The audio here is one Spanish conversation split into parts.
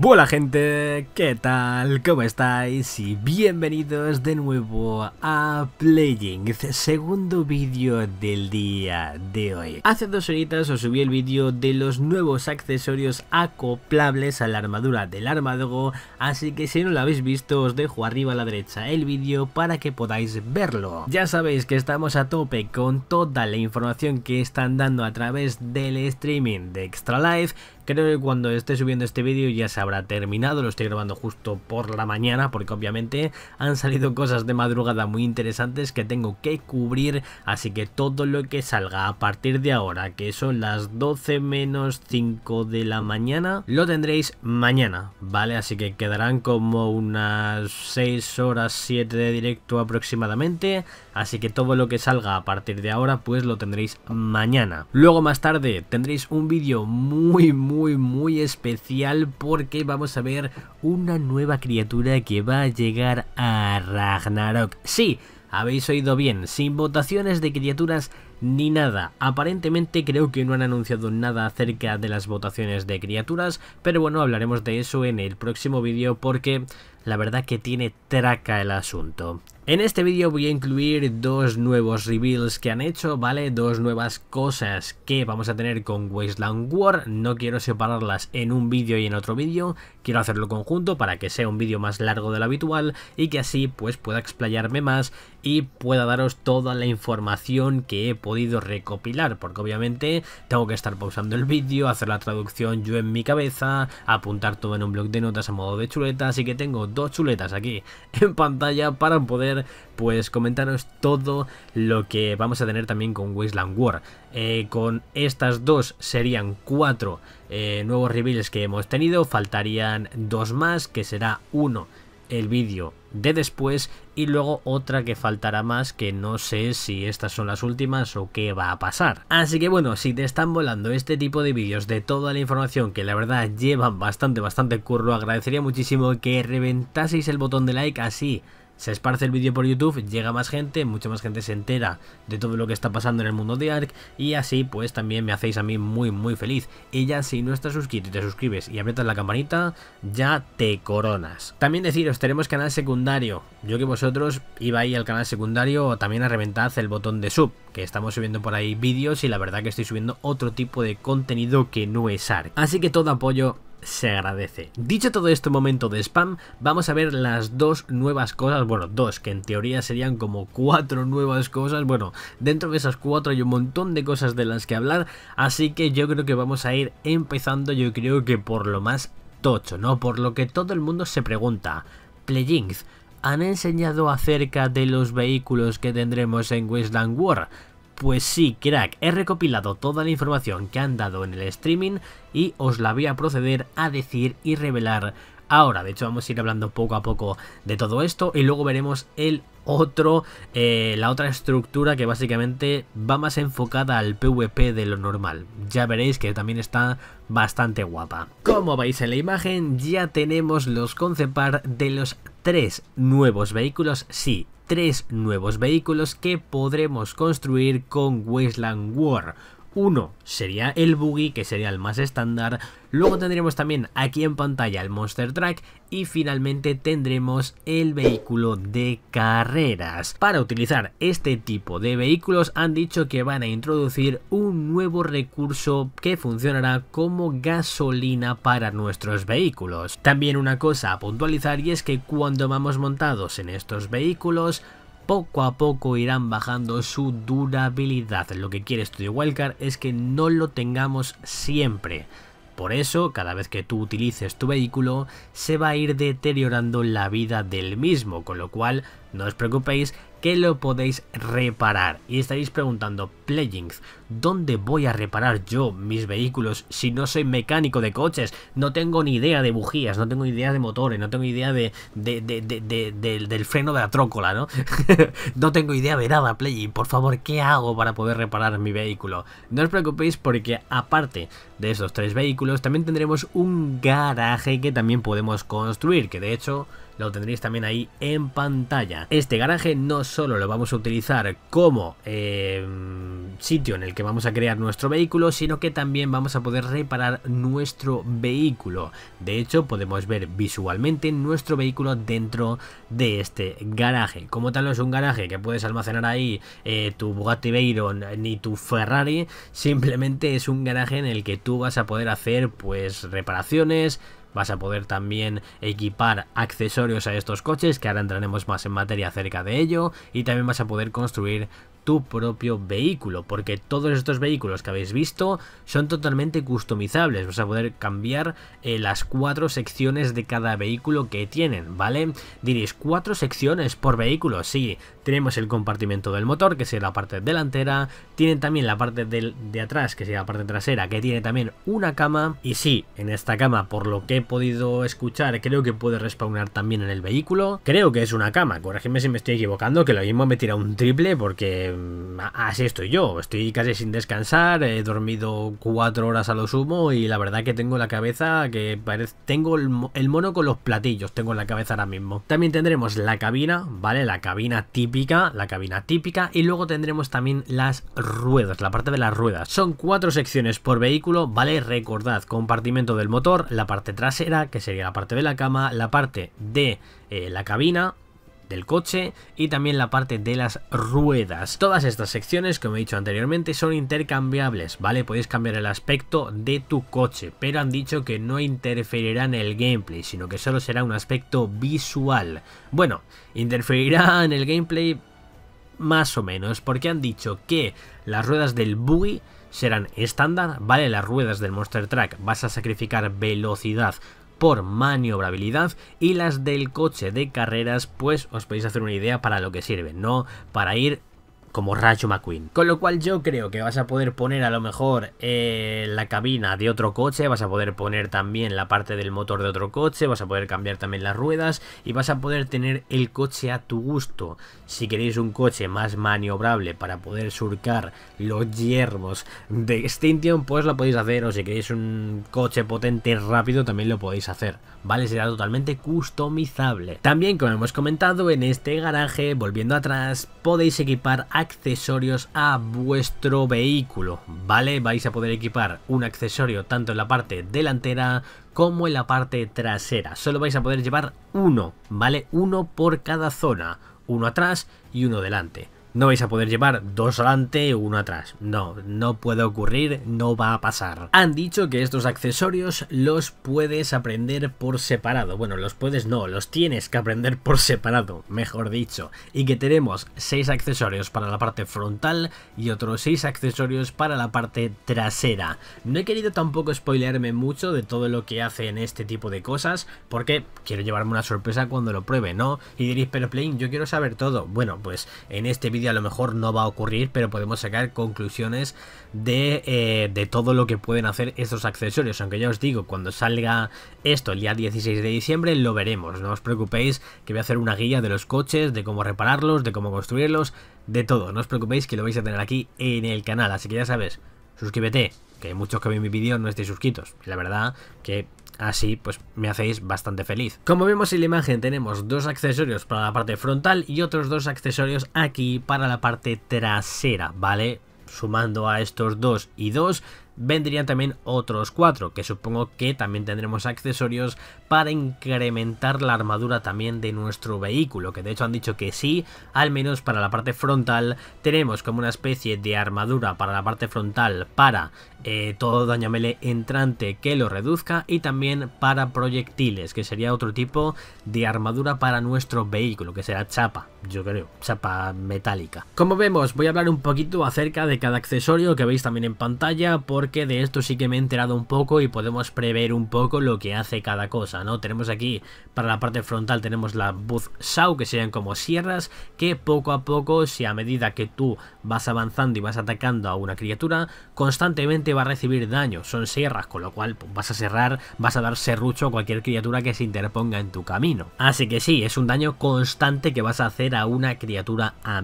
Hola gente, ¿qué tal? ¿Cómo estáis? Y bienvenidos de nuevo a Playing, segundo vídeo del día de hoy. Hace dos horitas os subí el vídeo de los nuevos accesorios acoplables a la armadura del armadogo, así que si no lo habéis visto os dejo arriba a la derecha el vídeo para que podáis verlo. Ya sabéis que estamos a tope con toda la información que están dando a través del streaming de Extra Life, Creo que cuando esté subiendo este vídeo ya se habrá terminado, lo estoy grabando justo por la mañana porque obviamente han salido cosas de madrugada muy interesantes que tengo que cubrir, así que todo lo que salga a partir de ahora, que son las 12 menos 5 de la mañana, lo tendréis mañana, ¿vale? Así que quedarán como unas 6 horas 7 de directo aproximadamente, así que todo lo que salga a partir de ahora pues lo tendréis mañana. Luego más tarde tendréis un vídeo muy muy muy muy especial porque vamos a ver una nueva criatura que va a llegar a Ragnarok. Sí, habéis oído bien, sin votaciones de criaturas ni nada. Aparentemente creo que no han anunciado nada acerca de las votaciones de criaturas, pero bueno, hablaremos de eso en el próximo vídeo porque la verdad que tiene traca el asunto. En este vídeo voy a incluir dos nuevos reveals que han hecho, ¿vale? Dos nuevas cosas que vamos a tener con Wasteland War. No quiero separarlas en un vídeo y en otro vídeo. Quiero hacerlo conjunto para que sea un vídeo más largo de lo habitual y que así pues pueda explayarme más y pueda daros toda la información que he podido recopilar. Porque obviamente tengo que estar pausando el vídeo, hacer la traducción yo en mi cabeza, apuntar todo en un blog de notas a modo de chuleta. Así que tengo chuletas aquí en pantalla para poder pues comentaros todo lo que vamos a tener también con Wasteland War. Eh, con estas dos serían cuatro eh, nuevos reveals que hemos tenido, faltarían dos más que será uno el vídeo de después y luego otra que faltará más que no sé si estas son las últimas o qué va a pasar. Así que bueno, si te están volando este tipo de vídeos de toda la información que la verdad llevan bastante bastante curro, agradecería muchísimo que reventaseis el botón de like así se esparce el vídeo por YouTube, llega más gente, mucha más gente se entera de todo lo que está pasando en el mundo de ARK y así pues también me hacéis a mí muy muy feliz. Y ya si no estás suscrito y te suscribes y aprietas la campanita, ya te coronas. También deciros, tenemos canal secundario. Yo que vosotros iba ahí al canal secundario o también reventar el botón de sub, que estamos subiendo por ahí vídeos y la verdad que estoy subiendo otro tipo de contenido que no es ARK. Así que todo apoyo se agradece. Dicho todo este momento de spam, vamos a ver las dos nuevas cosas, bueno, dos, que en teoría serían como cuatro nuevas cosas, bueno, dentro de esas cuatro hay un montón de cosas de las que hablar, así que yo creo que vamos a ir empezando, yo creo que por lo más tocho, ¿no? Por lo que todo el mundo se pregunta, Playings, ¿han enseñado acerca de los vehículos que tendremos en Westland War? Pues sí, crack, he recopilado toda la información que han dado en el streaming y os la voy a proceder a decir y revelar ahora. De hecho, vamos a ir hablando poco a poco de todo esto y luego veremos el otro, eh, la otra estructura que básicamente va más enfocada al PvP de lo normal. Ya veréis que también está bastante guapa. Como veis en la imagen, ya tenemos los concept de los tres nuevos vehículos, sí, tres nuevos vehículos que podremos construir con Wasteland War. Uno sería el Buggy que sería el más estándar. Luego tendremos también aquí en pantalla el Monster Truck. Y finalmente tendremos el vehículo de carreras. Para utilizar este tipo de vehículos han dicho que van a introducir un nuevo recurso que funcionará como gasolina para nuestros vehículos. También una cosa a puntualizar y es que cuando vamos montados en estos vehículos poco a poco irán bajando su durabilidad. Lo que quiere Studio Wildcard es que no lo tengamos siempre. Por eso, cada vez que tú utilices tu vehículo, se va a ir deteriorando la vida del mismo, con lo cual no os preocupéis que lo podéis reparar. Y estaréis preguntando, Playings, ¿dónde voy a reparar yo mis vehículos si no soy mecánico de coches? No tengo ni idea de bujías, no tengo idea de motores, no tengo idea de, del, freno de la trócola, ¿no? no tengo idea de nada, Playing. Por favor, ¿qué hago para poder reparar mi vehículo? No os preocupéis porque aparte de esos tres vehículos, también tendremos un garaje que también podemos construir, que de hecho lo tendréis también ahí en pantalla. Este garaje no solo lo vamos a utilizar como eh, sitio en el que vamos a crear nuestro vehículo, sino que también vamos a poder reparar nuestro vehículo. De hecho, podemos ver visualmente nuestro vehículo dentro de este garaje. Como tal, no es un garaje que puedes almacenar ahí eh, tu Bugatti Veyron ni tu Ferrari, simplemente es un garaje en el que tú vas a poder hacer pues reparaciones, vas a poder también equipar accesorios a estos coches, que ahora entraremos más en materia acerca de ello, y también vas a poder construir tu propio vehículo, porque todos estos vehículos que habéis visto son totalmente customizables, vas a poder cambiar eh, las cuatro secciones de cada vehículo que tienen, ¿vale? Diréis, cuatro secciones por vehículo, sí, tenemos el compartimento del motor, que sería la parte delantera. Tienen también la parte de atrás, que sería la parte trasera, que tiene también una cama. Y sí, en esta cama, por lo que he podido escuchar, creo que puede respawnar también en el vehículo. Creo que es una cama, corrígeme si me estoy equivocando, que lo mismo me tira un triple porque mm, así estoy yo. Estoy casi sin descansar, he dormido cuatro horas a lo sumo y la verdad que tengo la cabeza que parece... Tengo el mono con los platillos, tengo en la cabeza ahora mismo. También tendremos la cabina, ¿vale? La cabina típica la cabina típica y luego tendremos también las ruedas, la parte de las ruedas. Son cuatro secciones por vehículo, vale, recordad, compartimento del motor, la parte trasera, que sería la parte de la cama, la parte de eh, la cabina, del coche y también la parte de las ruedas. Todas estas secciones, como he dicho anteriormente, son intercambiables, ¿vale? Podéis cambiar el aspecto de tu coche, pero han dicho que no interferirá en el gameplay, sino que solo será un aspecto visual. Bueno, interferirá en el gameplay más o menos, porque han dicho que las ruedas del buggy serán estándar, ¿vale? Las ruedas del Monster track vas a sacrificar velocidad por maniobrabilidad y las del coche de carreras pues os podéis hacer una idea para lo que sirve, no para ir como Rayo McQueen. Con lo cual yo creo que vas a poder poner a lo mejor eh, la cabina de otro coche, vas a poder poner también la parte del motor de otro coche, vas a poder cambiar también las ruedas y vas a poder tener el coche a tu gusto. Si queréis un coche más maniobrable para poder surcar los hierbos de Extinction, pues lo podéis hacer o si queréis un coche potente rápido también lo podéis hacer. ¿Vale? Será totalmente customizable. También como hemos comentado en este garaje, volviendo atrás, podéis equipar accesorios a vuestro vehículo, ¿vale? Vais a poder equipar un accesorio tanto en la parte delantera como en la parte trasera. Solo vais a poder llevar uno, ¿vale? Uno por cada zona, uno atrás y uno delante no vais a poder llevar dos adelante y uno atrás. No, no puede ocurrir, no va a pasar. Han dicho que estos accesorios los puedes aprender por separado. Bueno, los puedes no, los tienes que aprender por separado, mejor dicho. Y que tenemos seis accesorios para la parte frontal y otros seis accesorios para la parte trasera. No he querido tampoco spoilearme mucho de todo lo que hace en este tipo de cosas, porque quiero llevarme una sorpresa cuando lo pruebe, ¿no? Y diréis, pero Plain yo quiero saber todo. Bueno, pues en este vídeo a lo mejor no va a ocurrir, pero podemos sacar conclusiones eh, de, todo lo que pueden hacer estos accesorios. Aunque ya os digo, cuando salga esto el día 16 de diciembre lo veremos. No os preocupéis que voy a hacer una guía de los coches, de cómo repararlos, de cómo construirlos, de todo. No os preocupéis que lo vais a tener aquí en el canal. Así que ya sabes, suscríbete, que hay muchos que ven mi vídeo no estéis suscritos. La verdad que Así pues me hacéis bastante feliz. Como vemos en la imagen tenemos dos accesorios para la parte frontal y otros dos accesorios aquí para la parte trasera, ¿vale? Sumando a estos dos y dos vendrían también otros cuatro, que supongo que también tendremos accesorios para incrementar la armadura también de nuestro vehículo, que de hecho han dicho que sí, al menos para la parte frontal tenemos como una especie de armadura para la parte frontal para eh, todo daño entrante que lo reduzca y también para proyectiles, que sería otro tipo de armadura para nuestro vehículo, que será chapa, yo creo, chapa metálica. Como vemos, voy a hablar un poquito acerca de cada accesorio que veis también en pantalla, por que de esto sí que me he enterado un poco y podemos prever un poco lo que hace cada cosa, ¿no? Tenemos aquí, para la parte frontal tenemos la buzz saw, que serían como sierras, que poco a poco, si a medida que tú vas avanzando y vas atacando a una criatura, constantemente va a recibir daño, son sierras, con lo cual pues, vas a cerrar, vas a dar serrucho a cualquier criatura que se interponga en tu camino. Así que sí, es un daño constante que vas a hacer a una criatura a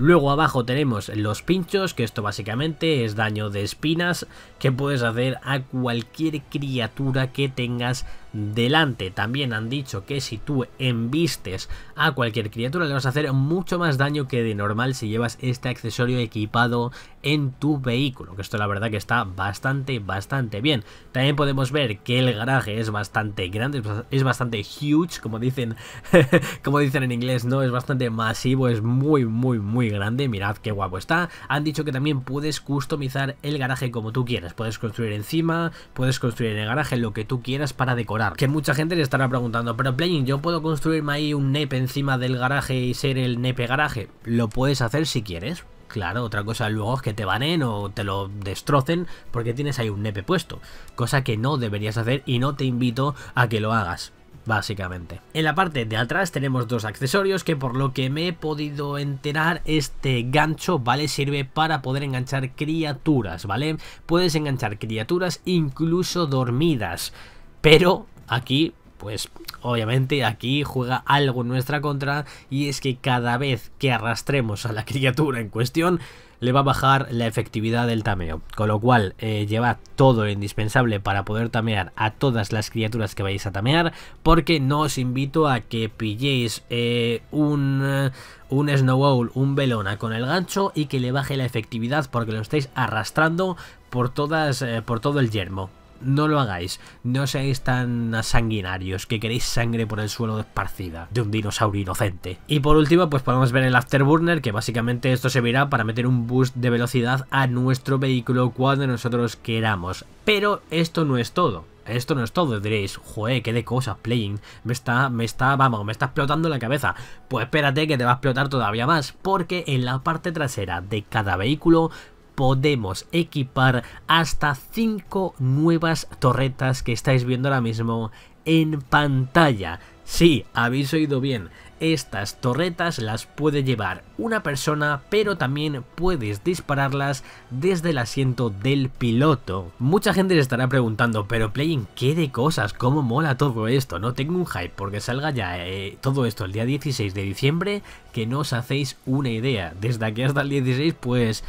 Luego abajo tenemos los pinchos, que esto básicamente es daño de espinas que puedes hacer a cualquier criatura que tengas delante. También han dicho que si tú envistes a cualquier criatura le vas a hacer mucho más daño que de normal si llevas este accesorio equipado en tu vehículo. Que esto la verdad que está bastante, bastante bien. También podemos ver que el garaje es bastante grande, es bastante huge, como dicen, como dicen en inglés, ¿no? Es bastante masivo, es muy, muy, muy grande. Mirad qué guapo está. Han dicho que también puedes customizar el garaje como tú quieras. Puedes construir encima, puedes construir en el garaje lo que tú quieras para decorar que mucha gente le estará preguntando, pero Playing, ¿yo puedo construirme ahí un nepe encima del garaje y ser el nepe garaje? Lo puedes hacer si quieres. Claro, otra cosa luego es que te banen o te lo destrocen porque tienes ahí un nepe puesto, cosa que no deberías hacer y no te invito a que lo hagas básicamente. En la parte de atrás tenemos dos accesorios que por lo que me he podido enterar este gancho, ¿vale? Sirve para poder enganchar criaturas, ¿vale? Puedes enganchar criaturas incluso dormidas. Pero aquí, pues obviamente aquí juega algo en nuestra contra y es que cada vez que arrastremos a la criatura en cuestión le va a bajar la efectividad del tameo, con lo cual eh, lleva todo lo indispensable para poder tamear a todas las criaturas que vais a tamear, porque no os invito a que pilléis eh, un, snowball, eh, Snow Owl, un Belona con el gancho y que le baje la efectividad porque lo estáis arrastrando por, todas, por todo el yermo no lo hagáis. No seáis tan sanguinarios que queréis sangre por el suelo esparcida de un dinosaurio inocente. Y por último, pues podemos ver el Afterburner, que básicamente esto servirá para meter un boost de velocidad a nuestro vehículo cuando nosotros queramos. Pero esto no es todo esto no es todo, diréis, joder, qué de cosas, playing, me está, me está, vamos, me está explotando la cabeza. Pues espérate que te va a explotar todavía más, porque en la parte trasera de cada vehículo podemos equipar hasta 5 nuevas torretas que estáis viendo ahora mismo en pantalla. Sí, habéis oído bien. Estas torretas las puede llevar una persona, pero también puedes dispararlas desde el asiento del piloto. Mucha gente se estará preguntando, pero Playing, ¿qué de cosas? ¿Cómo mola todo esto? No tengo un hype porque salga ya eh, todo esto el día 16 de diciembre, que no os hacéis una idea. Desde aquí hasta el 16, pues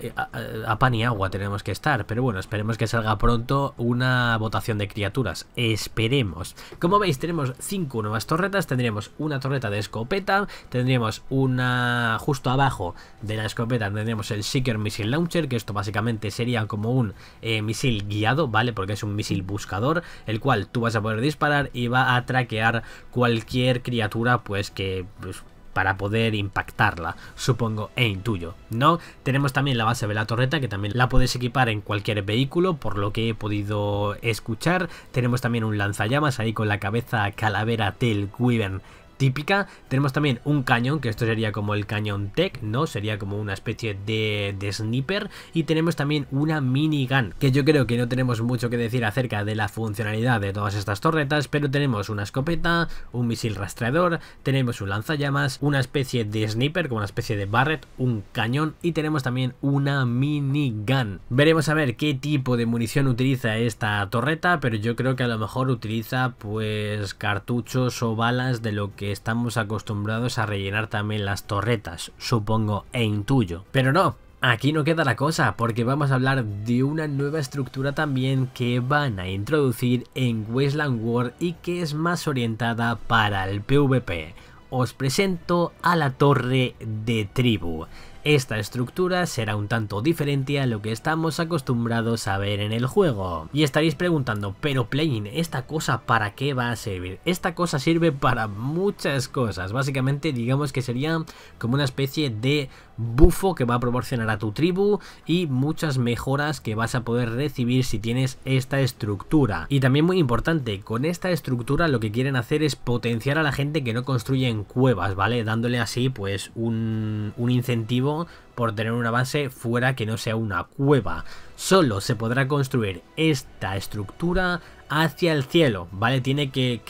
eh, a, pan y agua tenemos que estar. Pero bueno, esperemos que salga pronto una votación de criaturas. Esperemos. Como veis, tenemos cinco nuevas torretas. Tendríamos una torreta de escopeta. Tendríamos una... Justo abajo de la escopeta tendríamos el Seeker Missile Launcher. Que esto básicamente sería como un eh, misil guiado, ¿vale? Porque es un misil buscador. El cual tú vas a poder disparar y va a traquear cualquier criatura pues que... Pues, para poder impactarla, supongo e intuyo, ¿no? Tenemos también la base de la torreta, que también la puedes equipar en cualquier vehículo, por lo que he podido escuchar. Tenemos también un lanzallamas ahí con la cabeza calavera del Wyvern típica. Tenemos también un cañón, que esto sería como el cañón tech, ¿no? Sería como una especie de, sniper. Y tenemos también una minigun, que yo creo que no tenemos mucho que decir acerca de la funcionalidad de todas estas torretas, pero tenemos una escopeta, un misil rastreador, tenemos un lanzallamas, una especie de sniper, como una especie de barret, un cañón y tenemos también una minigun. Veremos a ver qué tipo de munición utiliza esta torreta, pero yo creo que a lo mejor utiliza pues cartuchos o balas de lo que estamos acostumbrados a rellenar también las torretas, supongo e intuyo. Pero no, aquí no queda la cosa, porque vamos a hablar de una nueva estructura también que van a introducir en Westland World y que es más orientada para el PvP. Os presento a la Torre de Tribu. Esta estructura será un tanto diferente a lo que estamos acostumbrados a ver en el juego. Y estaréis preguntando, pero Playing, ¿esta cosa para qué va a servir? Esta cosa sirve para muchas cosas, básicamente digamos que sería como una especie de bufo que va a proporcionar a tu tribu y muchas mejoras que vas a poder recibir si tienes esta estructura. Y también muy importante, con esta estructura lo que quieren hacer es potenciar a la gente que no construye en cuevas, ¿vale? Dándole así pues un, un incentivo por tener una base fuera que no sea una cueva. Solo se podrá construir esta estructura hacia el cielo, ¿vale? Tiene que,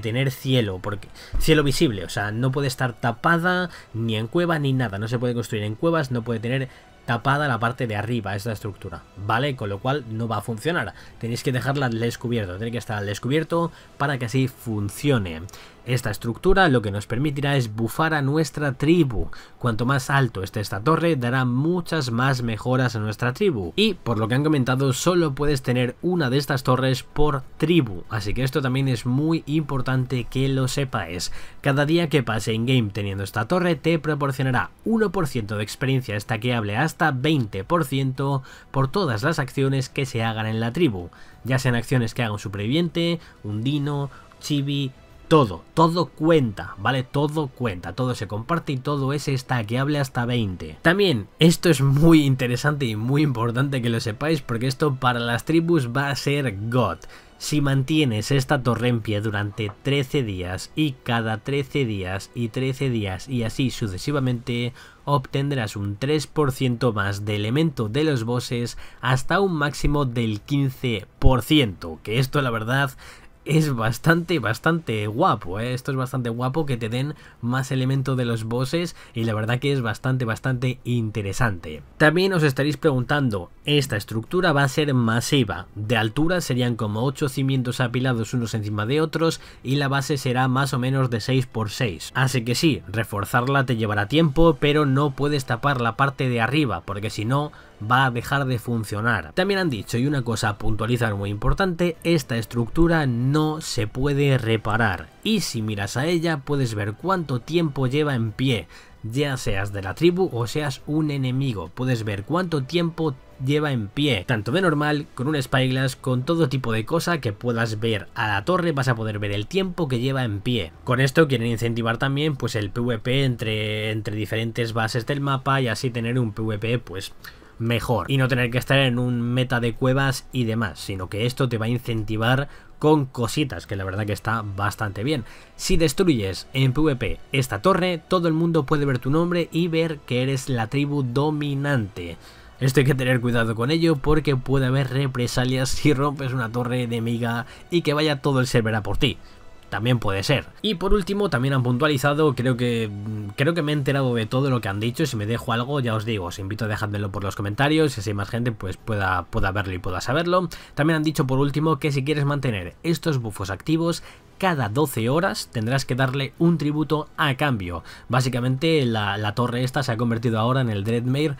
tener cielo, porque cielo visible, o sea, no puede estar tapada ni en cueva ni nada, no se puede construir en cuevas, no puede tener tapada la parte de arriba, esta estructura, ¿vale? Con lo cual no va a funcionar, tenéis que dejarla al descubierto, tiene que estar al descubierto para que así funcione. Esta estructura lo que nos permitirá es bufar a nuestra tribu. Cuanto más alto esté esta torre, dará muchas más mejoras a nuestra tribu. Y, por lo que han comentado, solo puedes tener una de estas torres por tribu. Así que esto también es muy importante que lo sepas. Cada día que pase en game teniendo esta torre te proporcionará 1% de experiencia estaqueable hasta 20% por todas las acciones que se hagan en la tribu. Ya sean acciones que haga un superviviente, un dino, chibi, todo, todo cuenta, ¿vale? Todo cuenta, todo se comparte y todo es esta que hable hasta 20. También, esto es muy interesante y muy importante que lo sepáis porque esto para las tribus va a ser God. Si mantienes esta torre en pie durante 13 días y cada 13 días y 13 días y así sucesivamente, obtendrás un 3% más de elemento de los bosses hasta un máximo del 15%, que esto la verdad es bastante, bastante guapo, ¿eh? Esto es bastante guapo que te den más elemento de los bosses y la verdad que es bastante, bastante interesante. También os estaréis preguntando, esta estructura va a ser masiva. De altura serían como 8 cimientos apilados unos encima de otros y la base será más o menos de 6x6. Así que sí, reforzarla te llevará tiempo, pero no puedes tapar la parte de arriba, porque si no va a dejar de funcionar. También han dicho, y una cosa a puntualizar muy importante, esta estructura no se puede reparar y si miras a ella puedes ver cuánto tiempo lleva en pie, ya seas de la tribu o seas un enemigo, puedes ver cuánto tiempo lleva en pie, tanto de normal, con un spyglass, con todo tipo de cosa que puedas ver a la torre, vas a poder ver el tiempo que lleva en pie. Con esto quieren incentivar también pues el PvP entre, entre diferentes bases del mapa y así tener un PvP pues mejor y no tener que estar en un meta de cuevas y demás, sino que esto te va a incentivar con cositas, que la verdad que está bastante bien. Si destruyes en PvP esta torre, todo el mundo puede ver tu nombre y ver que eres la tribu dominante. Esto hay que tener cuidado con ello porque puede haber represalias si rompes una torre enemiga y que vaya todo el server a por ti también puede ser. Y por último, también han puntualizado, creo que mm, creo que me he enterado de todo lo que han dicho, si me dejo algo, ya os digo, os invito a dejármelo por los comentarios, si hay más gente pues pueda, pueda verlo y pueda saberlo. También han dicho por último que si quieres mantener estos bufos activos, cada 12 horas tendrás que darle un tributo a cambio. Básicamente la, la torre esta se ha convertido ahora en el Dreadmare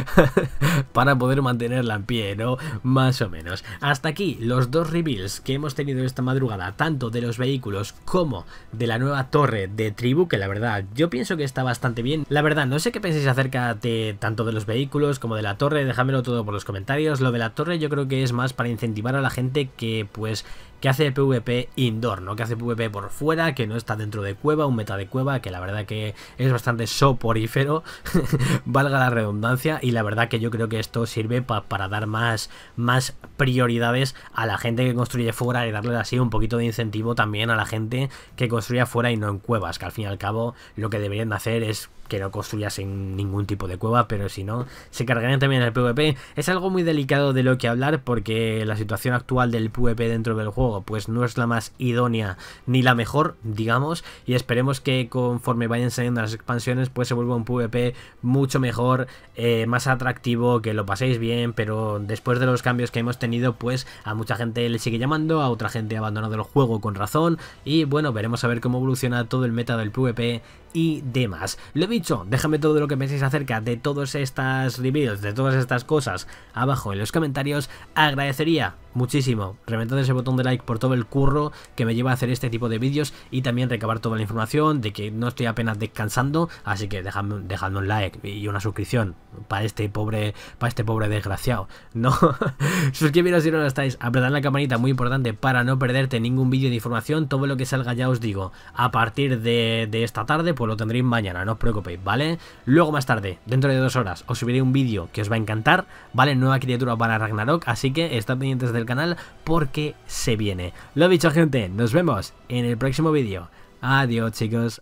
para poder mantenerla en pie, ¿no? Más o menos. Hasta aquí los dos reveals que hemos tenido esta madrugada, tanto de los vehículos como de la nueva torre de tribu, que la verdad yo pienso que está bastante bien. La verdad, no sé qué pensáis acerca de tanto de los vehículos como de la torre, déjamelo todo por los comentarios. Lo de la torre yo creo que es más para incentivar a la gente que pues que hace PvP indoor, ¿no? Que hace PvP por fuera, que no está dentro de cueva, un meta de cueva, que la verdad que es bastante soporífero, valga la redundancia, y la verdad que yo creo que esto sirve para dar más, más prioridades a la gente que construye fuera y darle así un poquito de incentivo también a la gente que construye fuera y no en cuevas, que al fin y al cabo lo que deberían hacer es que no construyas en ningún tipo de cueva, pero si no, se cargarían también el PvP. Es algo muy delicado de lo que hablar porque la situación actual del PvP dentro del juego pues no es la más idónea ni la mejor, digamos, y esperemos que conforme vayan saliendo las expansiones pues se vuelva un PvP mucho mejor, eh, más atractivo, que lo paséis bien, pero después de los cambios que hemos tenido pues a mucha gente le sigue llamando, a otra gente ha abandonado el juego con razón y bueno, veremos a ver cómo evoluciona todo el meta del PvP y demás. Lo he visto déjame todo lo que penséis acerca de todas estas reviews, de todas estas cosas, abajo en los comentarios. Agradecería muchísimo reventad ese botón de like por todo el curro que me lleva a hacer este tipo de vídeos y también recabar toda la información de que no estoy apenas descansando, así que dejadme, dejadme un like y una suscripción para este pobre, para este pobre desgraciado. No, suscribiros si no lo estáis, apretad la campanita, muy importante, para no perderte ningún vídeo de información, todo lo que salga ya os digo, a partir de, de esta tarde pues lo tendréis mañana, no os preocupéis. ¿vale? Luego más tarde, dentro de dos horas, os subiré un vídeo que os va a encantar, ¿vale? Nueva criatura para Ragnarok, así que estad pendientes del canal porque se viene. Lo dicho, gente, nos vemos en el próximo vídeo. Adiós, chicos.